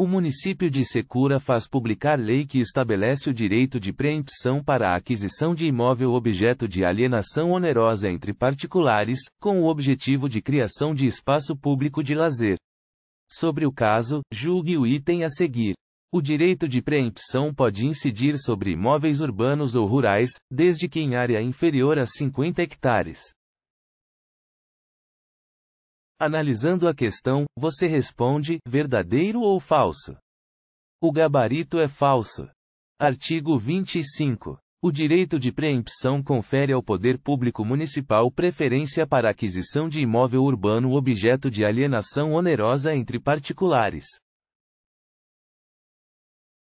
O município de Secura faz publicar lei que estabelece o direito de preempção para a aquisição de imóvel objeto de alienação onerosa entre particulares, com o objetivo de criação de espaço público de lazer. Sobre o caso, julgue o item a seguir. O direito de preempção pode incidir sobre imóveis urbanos ou rurais, desde que em área inferior a 50 hectares. Analisando a questão, você responde: verdadeiro ou falso? O gabarito é falso. Artigo 25. O direito de preempção confere ao poder público municipal preferência para aquisição de imóvel urbano objeto de alienação onerosa entre particulares.